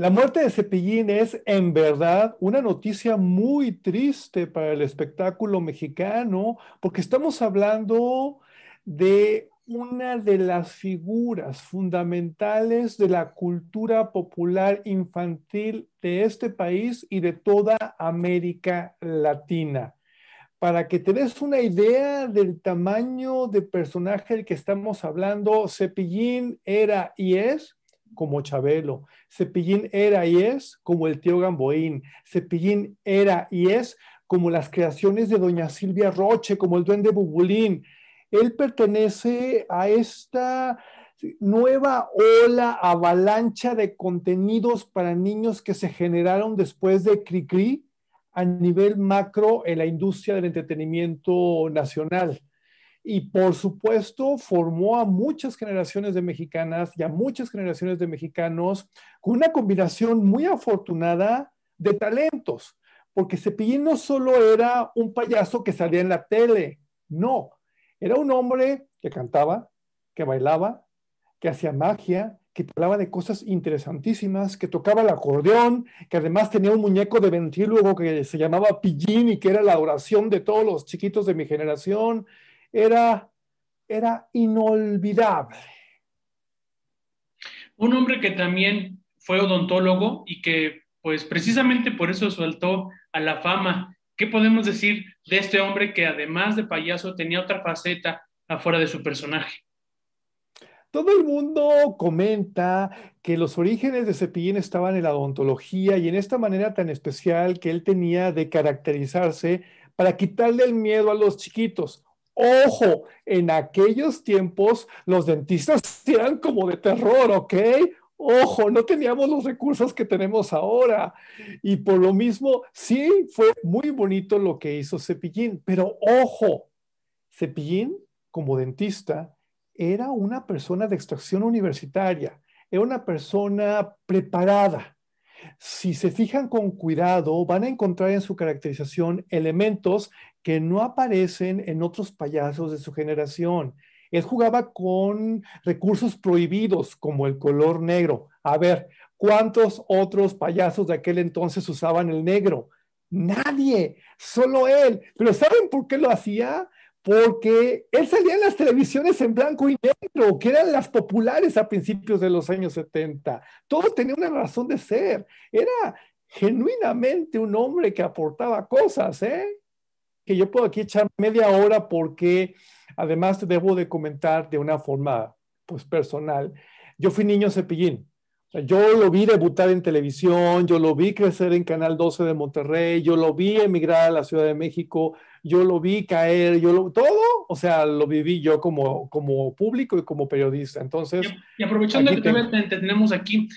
La muerte de Cepillín es en verdad una noticia muy triste para el espectáculo mexicano, porque estamos hablando de una de las figuras fundamentales de la cultura popular infantil de este país y de toda América Latina. Para que te des una idea del tamaño de personaje del que estamos hablando, Cepillín era y es como Chabelo. Cepillín era y es como el tío Gamboín. Cepillín era y es como las creaciones de doña Silvia Roche, como el duende Bubulín. Él pertenece a esta nueva ola, avalancha de contenidos para niños que se generaron después de Cricri a nivel macro en la industria del entretenimiento nacional y por supuesto formó a muchas generaciones de mexicanas y a muchas generaciones de mexicanos con una combinación muy afortunada de talentos, porque Cepillín no solo era un payaso que salía en la tele, no, era un hombre que cantaba, que bailaba, que hacía magia, que hablaba de cosas interesantísimas, que tocaba el acordeón, que además tenía un muñeco de ventrílogo que se llamaba Pillín y que era la oración de todos los chiquitos de mi generación, era, era inolvidable. Un hombre que también fue odontólogo y que pues precisamente por eso saltó a la fama. ¿Qué podemos decir de este hombre que además de payaso tenía otra faceta afuera de su personaje? Todo el mundo comenta que los orígenes de Cepillín estaban en la odontología y en esta manera tan especial que él tenía de caracterizarse para quitarle el miedo a los chiquitos. Ojo, en aquellos tiempos los dentistas eran como de terror, ¿ok? Ojo, no teníamos los recursos que tenemos ahora. Y por lo mismo, sí, fue muy bonito lo que hizo Cepillín, pero ojo, Cepillín como dentista era una persona de extracción universitaria, era una persona preparada, si se fijan con cuidado, van a encontrar en su caracterización elementos que no aparecen en otros payasos de su generación. Él jugaba con recursos prohibidos como el color negro. A ver, ¿cuántos otros payasos de aquel entonces usaban el negro? Nadie, solo él. Pero ¿saben por qué lo hacía? porque él salía en las televisiones en blanco y negro, que eran las populares a principios de los años 70. Todo tenía una razón de ser. Era genuinamente un hombre que aportaba cosas, ¿eh? Que yo puedo aquí echar media hora porque además debo de comentar de una forma pues personal. Yo fui niño cepillín. Yo lo vi debutar en televisión, yo lo vi crecer en Canal 12 de Monterrey, yo lo vi emigrar a la Ciudad de México, yo lo vi caer, yo lo, todo, o sea, lo viví yo como, como público y como periodista. Entonces, y, aprovechando que te, tenemos aquí,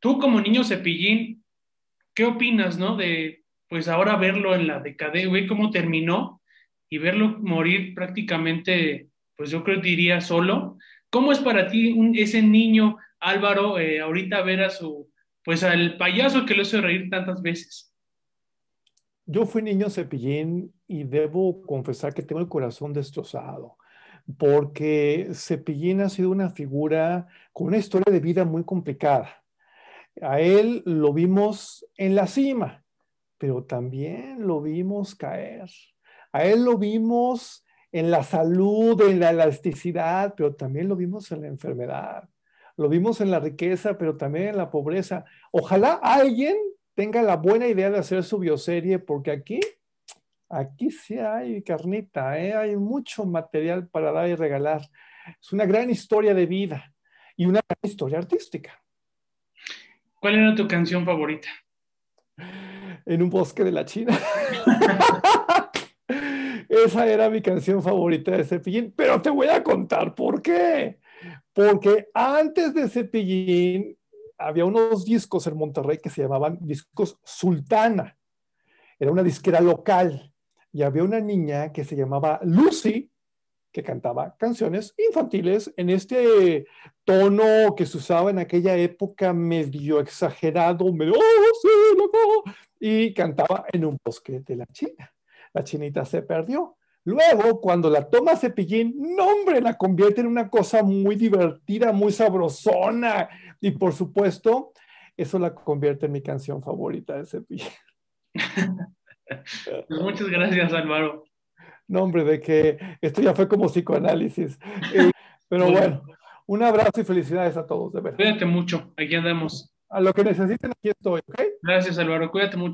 tú como niño cepillín, ¿qué opinas, no? De, pues ahora verlo en la decadencia, güey, cómo terminó y verlo morir prácticamente, pues yo creo diría solo. ¿Cómo es para ti ese niño? Álvaro eh, ahorita ver a su, pues al payaso que lo hizo reír tantas veces? Yo fui niño cepillín y debo confesar que tengo el corazón destrozado, porque cepillín ha sido una figura con una historia de vida muy complicada. A él lo vimos en la cima, pero también lo vimos caer. A él lo vimos en la salud, en la elasticidad, pero también lo vimos en la enfermedad. Lo vimos en la riqueza, pero también en la pobreza. Ojalá alguien tenga la buena idea de hacer su bioserie, porque aquí, aquí sí hay carnita, ¿eh? hay mucho material para dar y regalar. Es una gran historia de vida y una gran historia artística. ¿Cuál era tu canción favorita? En un bosque de la China. Esa era mi canción favorita de Cepillín, pero te voy a contar por qué. Porque antes de Cepillín había unos discos en Monterrey que se llamaban discos Sultana. Era una disquera local y había una niña que se llamaba Lucy que cantaba canciones infantiles en este tono que se usaba en aquella época medio exagerado, medio, oh, y cantaba en un bosque de la China. La chinita se perdió. Luego, cuando la toma Cepillín, no hombre, la convierte en una cosa muy divertida, muy sabrosona. Y por supuesto, eso la convierte en mi canción favorita de Cepillín. Pues muchas gracias, Álvaro. No, hombre, de que esto ya fue como psicoanálisis. pero bueno, un abrazo y felicidades a todos, de verdad. Cuídate mucho, aquí andamos. A lo que necesiten, aquí estoy, ¿ok? Gracias, Álvaro, cuídate mucho.